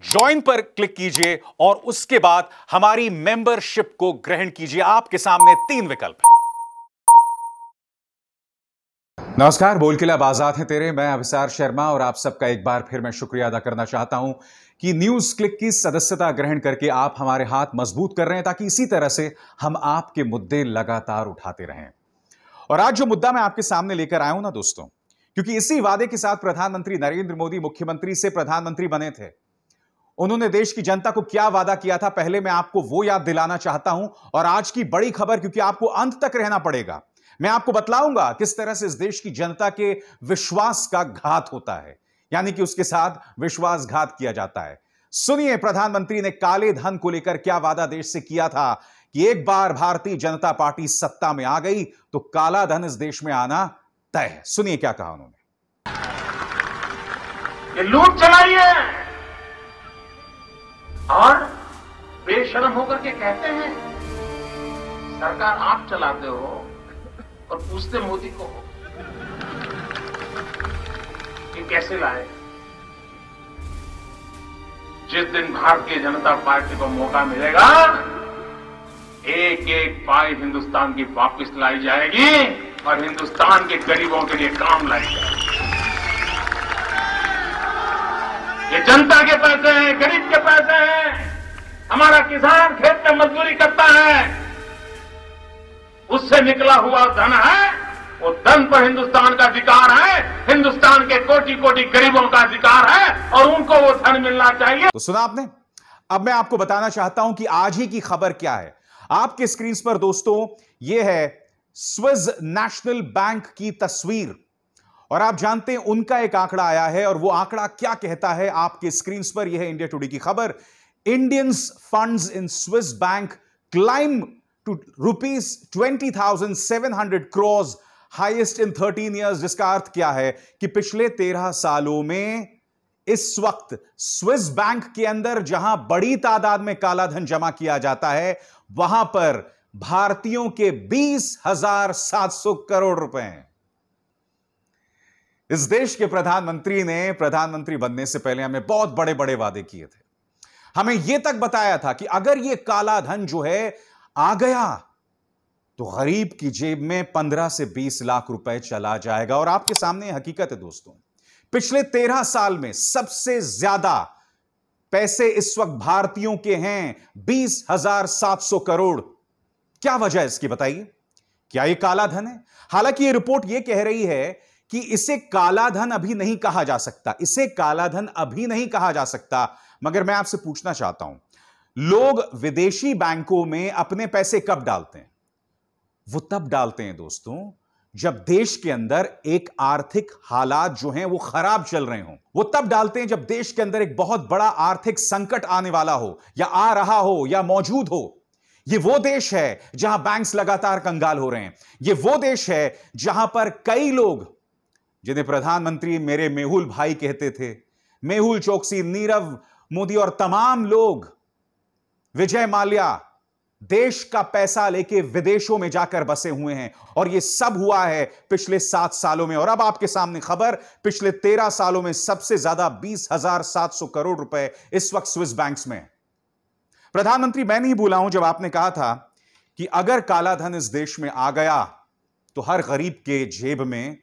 Join पर click कीजिए और उसके बाद हमारी मेंबरशिप को ग्रहण कीजिए आपके सामने तीन विकल्प हैं नमस्कार बोलकिला बाजार है तेरे मैं अभिसार शर्मा और आप सबका एक बार फिर मैं शुक्रिया अदा करना चाहता हूं कि न्यूज क्लिक की सदस्यता ग्रहण करके आप हमारे हाथ मजबूत कर रहे हैं ताकि इसी तरह से हम आपके मुद्दे लगातार उठाते रहें और आज जो मुद्दा मैं आपके सामने लेकर आया हूं ना दोस्तों क्योंकि इसी वादे के साथ प्रधानमंत्री नरेंद्र मोदी मुख्यमंत्री से प्रधानमंत्री बने थे उन्होंने देश की जनता को क्या वादा किया था पहले मैं आपको वो याद दिलाना चाहता हूं और आज की बड़ी खबर क्योंकि आपको अंत तक रहना पड़ेगा मैं आपको बतलाऊंगा किस तरह से इस देश की जनता के विश्वास का घात होता है यानी कि उसके साथ विश्वासघात किया जाता है सुनिए प्रधानमंत्री ने काले धन को लेकर क्या वादा देश से किया था कि एक बार भारतीय जनता पार्टी सत्ता में आ गई तो काला धन इस देश में आना तय सुनिए क्या कहा उन्होंने ये लूट चलाई है और बेशरम होकर के कहते हैं सरकार आप चलाते हो और पूछते मोदी को कि कैसे लाए जिस दिन भारतीय जनता पार्टी को मौका मिलेगा एक एक पाई हिंदुस्तान की वापस लाई जाएगी और हिंदुस्तान के गरीबों के लिए काम लाई जाएगी ये जनता के पैसे हैं गरीब के पैसे हैं हमारा किसान खेत में मजदूरी करता है उससे निकला हुआ धन है वो धन पर हिंदुस्तान का अधिकार है हिंदुस्तान के कोटि कोटि गरीबों का अधिकार है और उनको वो धन मिलना चाहिए तो सुना आपने अब मैं आपको बताना चाहता हूं कि आज ही की खबर क्या है आपके स्क्रीन पर दोस्तों ये है स्विस नेशनल बैंक की तस्वीर और आप जानते हैं उनका एक आंकड़ा आया है और वो आंकड़ा क्या कहता है आपके स्क्रीन पर यह इंडिया टुडे की खबर Indians funds in Swiss bank climb to rupees twenty thousand seven hundred cross highest in thirteen years जिसका अर्थ क्या है कि पिछले तेरह सालों में इस वक्त स्विस बैंक के अंदर जहां बड़ी तादाद में काला धन जमा किया जाता है वहां पर भारतीयों के बीस हजार सात सौ करोड़ रुपए हैं इस देश के प्रधानमंत्री ने प्रधानमंत्री बनने से पहले हमें बहुत बड़े बड़े वादे किए थे हमें यह तक बताया था कि अगर यह काला धन जो है आ गया तो गरीब की जेब में 15 से 20 लाख रुपए चला जाएगा और आपके सामने हकीकत है दोस्तों पिछले 13 साल में सबसे ज्यादा पैसे इस वक्त भारतीयों के हैं बीस हजार सात सौ करोड़ क्या वजह इसकी बताइए क्या यह काला धन है हालांकि यह रिपोर्ट यह कह रही है कि इसे कालाधन अभी नहीं कहा जा सकता इसे कालाधन अभी नहीं कहा जा सकता मगर मैं आपसे पूछना चाहता हूं लोग विदेशी बैंकों में अपने पैसे कब डालते हैं वो तब डालते हैं दोस्तों जब देश के अंदर एक आर्थिक हालात जो हैं वो खराब चल रहे हों वो तब डालते हैं जब देश के अंदर एक बहुत बड़ा आर्थिक संकट आने वाला हो या आ रहा हो या मौजूद हो ये वो देश है जहां बैंक्स लगातार कंगाल हो रहे हैं ये वो देश है जहां पर कई लोग जिन्हें प्रधानमंत्री मेरे मेहुल भाई कहते थे मेहुल चौकसी नीरव मोदी और तमाम लोग विजय माल्या देश का पैसा लेके विदेशों में जाकर बसे हुए हैं और यह सब हुआ है पिछले सात सालों में और अब आपके सामने खबर पिछले तेरह सालों में सबसे ज्यादा बीस हजार सात सौ करोड़ रुपए इस वक्त स्विस बैंक्स में प्रधानमंत्री मैं नहीं भूला हूं जब आपने कहा था कि अगर कालाधन इस देश में आ गया तो हर गरीब के जेब में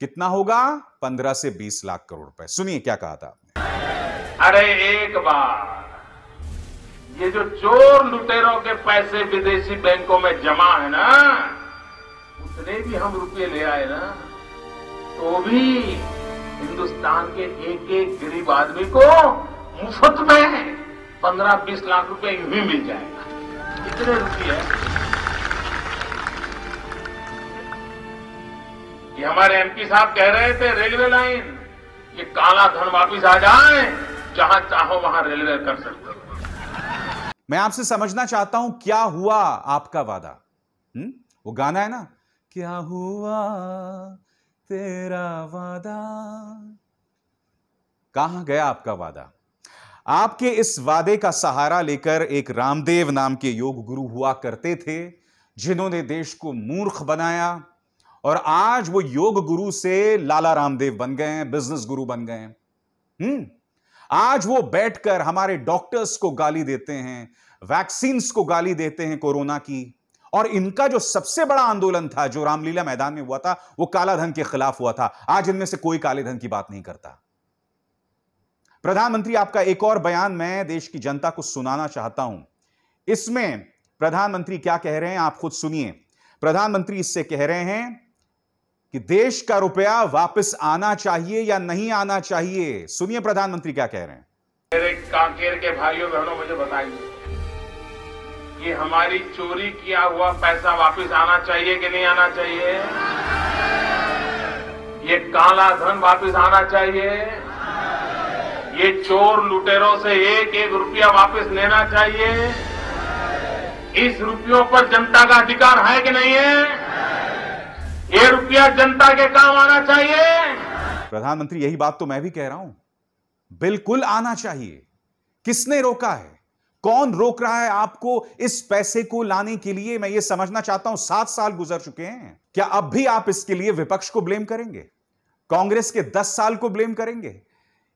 कितना होगा पंद्रह से बीस लाख करोड़ रुपए सुनिए क्या कहा था आपने अरे एक बार ये जो चोर लुटेरों के पैसे विदेशी बैंकों में जमा है ना उतने भी हम रुपए ले आए ना तो भी हिंदुस्तान के एक एक गरीब आदमी को मुफ्त में पंद्रह बीस लाख रुपए यू ही मिल जाएगा इतने रुपये ये हमारे एमपी साहब कह रहे थे रेलवे लाइन ये काला धन वापिस आ जाए जहां चाहो वहां रेलवे कर सकते मैं आपसे समझना चाहता हूं क्या हुआ आपका वादा हुँ? हम्म? वो गाना है ना क्या हुआ तेरा वादा कहां गया आपका वादा आपके इस वादे का सहारा लेकर एक रामदेव नाम के योग गुरु हुआ करते थे जिन्होंने देश को मूर्ख बनाया और आज वो योग गुरु से लाला रामदेव बन गए हैं बिजनेस गुरु बन गए हैं हम्म आज वो बैठकर हमारे डॉक्टर्स को गाली देते हैं वैक्सीन्स को गाली देते हैं कोरोना की और इनका जो सबसे बड़ा आंदोलन था जो रामलीला मैदान में हुआ था वो काला धन के खिलाफ हुआ था आज इनमें से कोई काले धन की बात नहीं करता प्रधानमंत्री आपका एक और बयान मैं देश की जनता को सुनाना चाहता हूं इसमें प्रधानमंत्री क्या कह रहे हैं आप खुद सुनिए प्रधानमंत्री इससे कह रहे हैं कि देश का रुपया वापस आना चाहिए या नहीं आना चाहिए सुनिए प्रधानमंत्री क्या कह रहे हैं मेरे कांकेर के भाइयों बहनों मुझे बताइए कि हमारी चोरी किया हुआ पैसा वापस आना चाहिए कि नहीं आना चाहिए ये काला धन वापस आना चाहिए ये चोर लुटेरों से एक एक रुपया वापस लेना चाहिए इस रुपयों पर जनता का अधिकार है कि नहीं है ये रुपया जनता के काम आना चाहिए प्रधानमंत्री यही बात तो मैं भी कह रहा हूं बिल्कुल आना चाहिए किसने रोका है कौन रोक रहा है आपको इस पैसे को लाने के लिए मैं ये समझना चाहता हूं सात साल गुजर चुके हैं क्या अब भी आप इसके लिए विपक्ष को ब्लेम करेंगे कांग्रेस के दस साल को ब्लेम करेंगे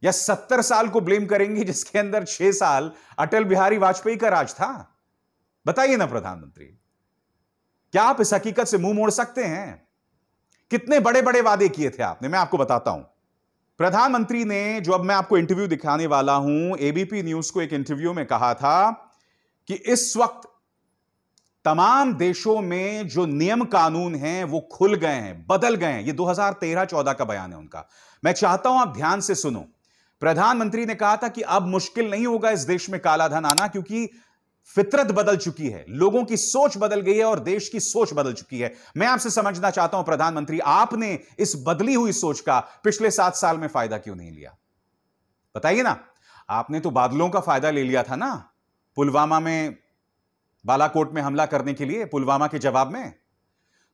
या सत्तर साल को ब्लेम करेंगे जिसके अंदर छह साल अटल बिहारी वाजपेयी का राज था बताइए ना प्रधानमंत्री क्या आप इस हकीकत से मुंह मोड़ सकते हैं कितने बड़े बड़े वादे किए थे आपने मैं आपको बताता हूं प्रधानमंत्री ने जो अब मैं आपको इंटरव्यू दिखाने वाला हूं एबीपी न्यूज को एक इंटरव्यू में कहा था कि इस वक्त तमाम देशों में जो नियम कानून हैं वो खुल गए हैं बदल गए हैं ये 2013-14 का बयान है उनका मैं चाहता हूं आप ध्यान से सुनो प्रधानमंत्री ने कहा था कि अब मुश्किल नहीं होगा इस देश में कालाधन आना क्योंकि फितरत बदल चुकी है लोगों की सोच बदल गई है और देश की सोच बदल चुकी है मैं आपसे समझना चाहता हूं प्रधानमंत्री आपने इस बदली हुई सोच का पिछले सात साल में फायदा क्यों नहीं लिया बताइए ना आपने तो बादलों का फायदा ले लिया था ना पुलवामा में बालाकोट में हमला करने के लिए पुलवामा के जवाब में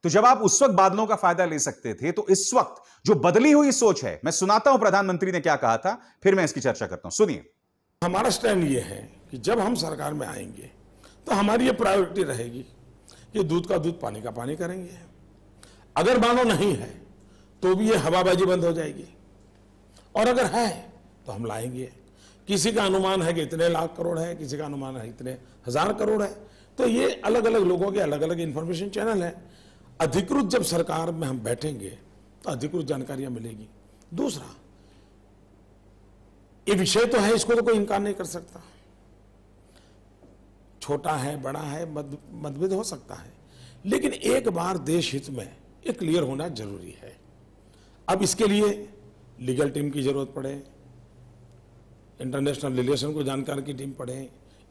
तो जब आप उस वक्त बादलों का फायदा ले सकते थे तो इस वक्त जो बदली हुई सोच है मैं सुनाता हूं प्रधानमंत्री ने क्या कहा था फिर मैं इसकी चर्चा करता हूं सुनिए हमारा स्टैंड ये है कि जब हम सरकार में आएंगे तो हमारी ये प्रायोरिटी रहेगी कि दूध का दूध पानी का पानी करेंगे अगर मानो नहीं है तो भी ये हवाबाजी बंद हो जाएगी और अगर है तो हम लाएंगे किसी का अनुमान है कि इतने लाख करोड़ है किसी का अनुमान है इतने हजार करोड़ है तो ये अलग अलग लोगों के अलग अलग इंफॉर्मेशन चैनल है अधिकृत जब सरकार में हम बैठेंगे तो अधिकृत जानकारियां मिलेगी दूसरा ये विषय तो है इसको तो कोई इनकार नहीं कर सकता छोटा है बड़ा है मतभेद हो सकता है लेकिन एक बार देश हित में ये क्लियर होना जरूरी है अब इसके लिए लीगल टीम की जरूरत पड़े इंटरनेशनल रिलेशन को जानकार की टीम पढ़े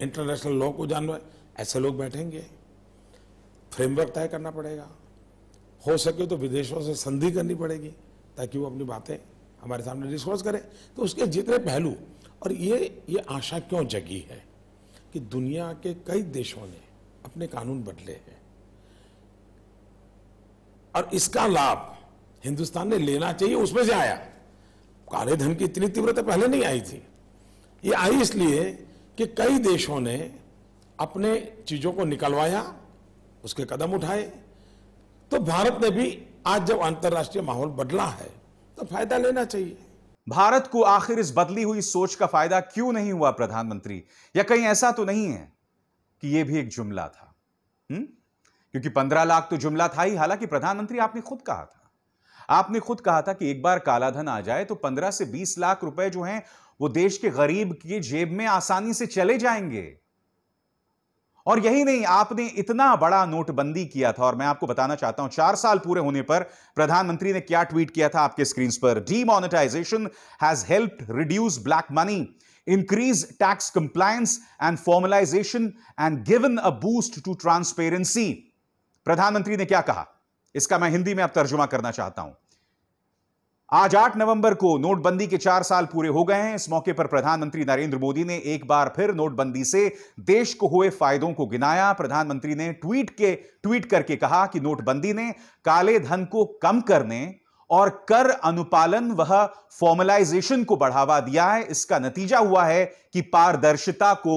इंटरनेशनल लॉ को जान ऐसे लोग बैठेंगे फ्रेमवर्क तय करना पड़ेगा हो सके तो विदेशों से संधि करनी पड़ेगी ताकि वो अपनी बातें हमारे सामने डिस्कोर्स करें तो उसके जितने पहलू और ये ये आशा क्यों जगी है कि दुनिया के कई देशों ने अपने कानून बदले हैं और इसका लाभ हिंदुस्तान ने लेना चाहिए उसमें से आया काले धन की इतनी तीव्रता पहले नहीं आई थी ये आई इसलिए कि कई देशों ने अपने चीज़ों को निकलवाया उसके कदम उठाए तो भारत ने भी आज जब अंतर्राष्ट्रीय माहौल बदला है तो फायदा लेना चाहिए भारत को आखिर इस बदली हुई सोच का फायदा क्यों नहीं हुआ प्रधानमंत्री या कहीं ऐसा तो नहीं है कि यह भी एक जुमला था हुँ? हम्म? क्योंकि पंद्रह लाख तो जुमला था ही हालांकि प्रधानमंत्री आपने खुद कहा था आपने खुद कहा था कि एक बार कालाधन आ जाए तो पंद्रह से बीस लाख रुपए जो हैं वो देश के गरीब की जेब में आसानी से चले जाएंगे और यही नहीं आपने इतना बड़ा नोटबंदी किया था और मैं आपको बताना चाहता हूं चार साल पूरे होने पर प्रधानमंत्री ने क्या ट्वीट किया था आपके स्क्रीन पर demonetisation has help reduce black money increase tax compliance and formalisation and given a boost to transparency प्रधानमंत्री ने क्या कहा इसका मैं हिंदी में अब तर्जुमा करना चाहता हूं आज 8 नवंबर को नोटबंदी के चार साल पूरे हो गए हैं इस मौके पर प्रधानमंत्री नरेंद्र मोदी ने एक बार फिर नोटबंदी से देश को हुए फायदों को गिनाया प्रधानमंत्री ने ट्वीट के ट्वीट करके कहा कि नोटबंदी ने काले धन को कम करने और कर अनुपालन वह फॉर्मलाइजेशन को बढ़ावा दिया है इसका नतीजा हुआ है कि पारदर्शिता को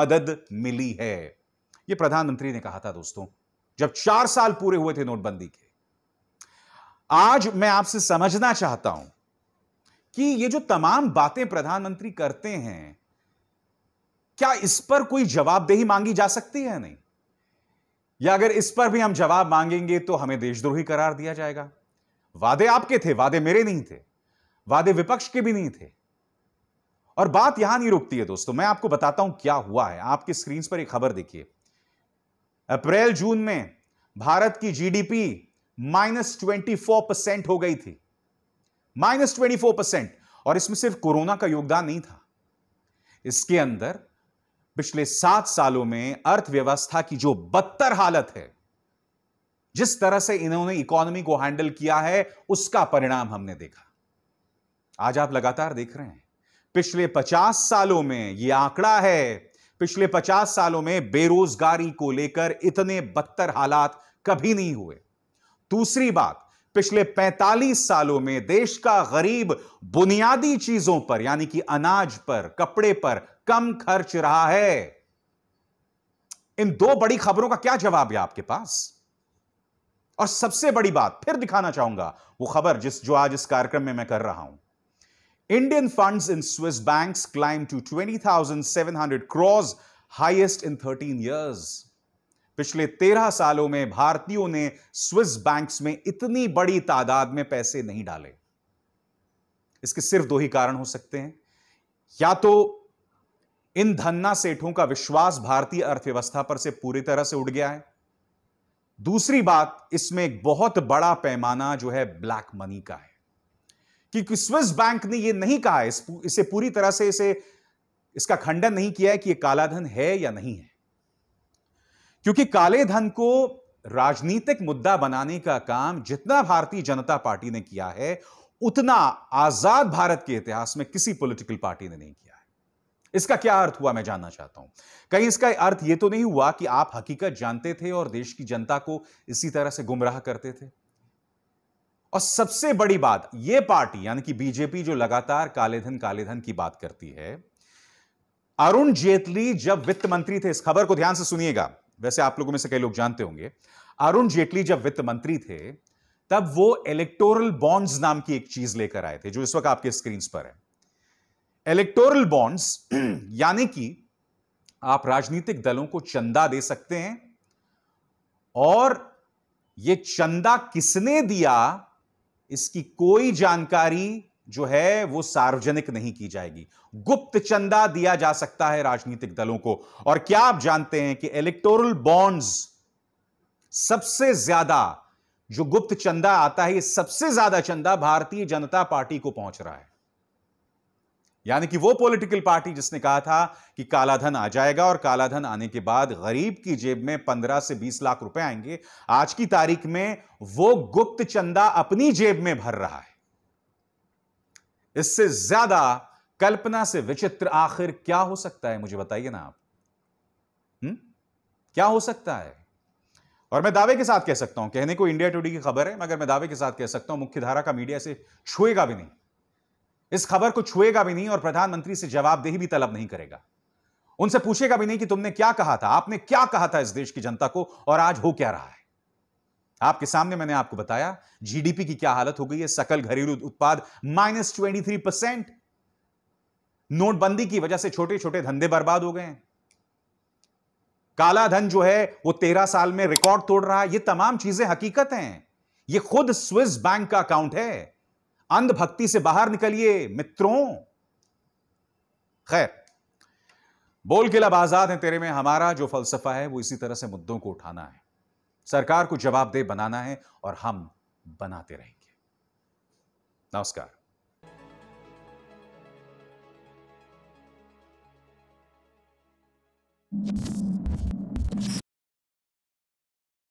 मदद मिली है यह प्रधानमंत्री ने कहा था दोस्तों जब चार साल पूरे हुए थे नोटबंदी के आज मैं आपसे समझना चाहता हूं कि ये जो तमाम बातें प्रधानमंत्री करते हैं क्या इस पर कोई जवाबदेही मांगी जा सकती है नहीं या अगर इस पर भी हम जवाब मांगेंगे तो हमें देशद्रोही करार दिया जाएगा वादे आपके थे वादे मेरे नहीं थे वादे विपक्ष के भी नहीं थे और बात यहां नहीं रुकती है दोस्तों मैं आपको बताता हूं क्या हुआ है आपके स्क्रीन पर एक खबर देखिए अप्रैल जून में भारत की GDP minus twenty four percent हो गई थी माइनस ट्वेंटी फोर परसेंट और इसमें सिर्फ कोरोना का योगदान नहीं था इसके अंदर पिछले सात सालों में अर्थव्यवस्था की जो बदतर हालत है जिस तरह से इन्होंने इकोनॉमी को हैंडल किया है उसका परिणाम हमने देखा आज आप लगातार देख रहे हैं पिछले 50 सालों में यह आंकड़ा है पिछले 50 सालों में बेरोजगारी को लेकर इतने बदतर हालात कभी नहीं हुए दूसरी बात पिछले 45 सालों में देश का गरीब बुनियादी चीजों पर यानी कि अनाज पर कपड़े पर कम खर्च रहा है इन दो बड़ी खबरों का क्या जवाब है आपके पास और सबसे बड़ी बात फिर दिखाना चाहूंगा वो खबर जिस जो आज इस कार्यक्रम में मैं कर रहा हूं Indian funds in Swiss banks climb to 20,700 cross highest in thirteen years पिछले तेरह सालों में भारतीयों ने स्विस बैंक्स में इतनी बड़ी तादाद में पैसे नहीं डाले इसके सिर्फ दो ही कारण हो सकते हैं या तो इन धन्ना सेठों का विश्वास भारतीय अर्थव्यवस्था पर से पूरी तरह से उड़ गया है दूसरी बात इसमें एक बहुत बड़ा पैमाना जो है ब्लैक मनी का है क्योंकि स्विस बैंक ने यह नहीं कहा इसे पूरी तरह से इसे इसका खंडन नहीं किया है कि यह कालाधन है या नहीं है क्योंकि काले धन को राजनीतिक मुद्दा बनाने का काम जितना भारतीय जनता पार्टी ने किया है उतना आजाद भारत के इतिहास में किसी पॉलिटिकल पार्टी ने नहीं किया है इसका क्या अर्थ हुआ मैं जानना चाहता हूं कहीं इसका अर्थ यह तो नहीं हुआ कि आप हकीकत जानते थे और देश की जनता को इसी तरह से गुमराह करते थे और सबसे बड़ी बात यह पार्टी यानी कि बीजेपी जो लगातार कालेधन कालेधन की बात करती है अरुण जेटली जब वित्त मंत्री थे इस खबर को ध्यान से सुनिएगा वैसे आप लोगों में से कई लोग जानते होंगे अरुण जेटली जब वित्त मंत्री थे तब वो इलेक्टोरल बॉन्ड्स नाम की एक चीज लेकर आए थे जो इस वक्त आपके स्क्रीन पर है इलेक्टोरल बॉन्ड्स यानी कि आप राजनीतिक दलों को चंदा दे सकते हैं और ये चंदा किसने दिया इसकी कोई जानकारी जो है वो सार्वजनिक नहीं की जाएगी गुप्त चंदा दिया जा सकता है राजनीतिक दलों को और क्या आप जानते हैं कि इलेक्टोरल बॉन्ड्स सबसे ज्यादा जो गुप्त चंदा आता है ये सबसे ज्यादा चंदा भारतीय जनता पार्टी को पहुंच रहा है यानी कि वो पॉलिटिकल पार्टी जिसने कहा था कि कालाधन आ जाएगा और कालाधन आने के बाद गरीब की जेब में 15 से 20 लाख रुपए आएंगे आज की तारीख में वो गुप्त चंदा अपनी जेब में भर रहा है इससे ज्यादा कल्पना से विचित्र आखिर क्या हो सकता है मुझे बताइए ना आप हुँ? हम्म? क्या हो सकता है और मैं दावे के साथ कह सकता हूं कहने को इंडिया टुडे की खबर है मगर मैं दावे के साथ कह सकता हूं मुख्यधारा का मीडिया से छुएगा भी नहीं इस खबर को छुएगा भी नहीं और प्रधानमंत्री से जवाबदेही भी तलब नहीं करेगा उनसे पूछेगा भी नहीं कि तुमने क्या कहा था आपने क्या कहा था इस देश की जनता को और आज हो क्या रहा है आपके सामने मैंने आपको बताया जीडीपी की क्या हालत हो गई है सकल घरेलू उत्पाद माइनस ट्वेंटी थ्री परसेंट नोटबंदी की वजह से छोटे छोटे धंधे बर्बाद हो गए हैं काला धन जो है वो तेरह साल में रिकॉर्ड तोड़ रहा है ये तमाम चीजें हकीकत हैं ये खुद स्विस बैंक का अकाउंट है अंधभक्ति से बाहर निकलिए मित्रों खैर बोल के लब आजाद है तेरे में हमारा जो फलसफा है वो इसी तरह से मुद्दों को उठाना है सरकार को जवाबदेह बनाना है और हम बनाते रहेंगे नमस्कार you.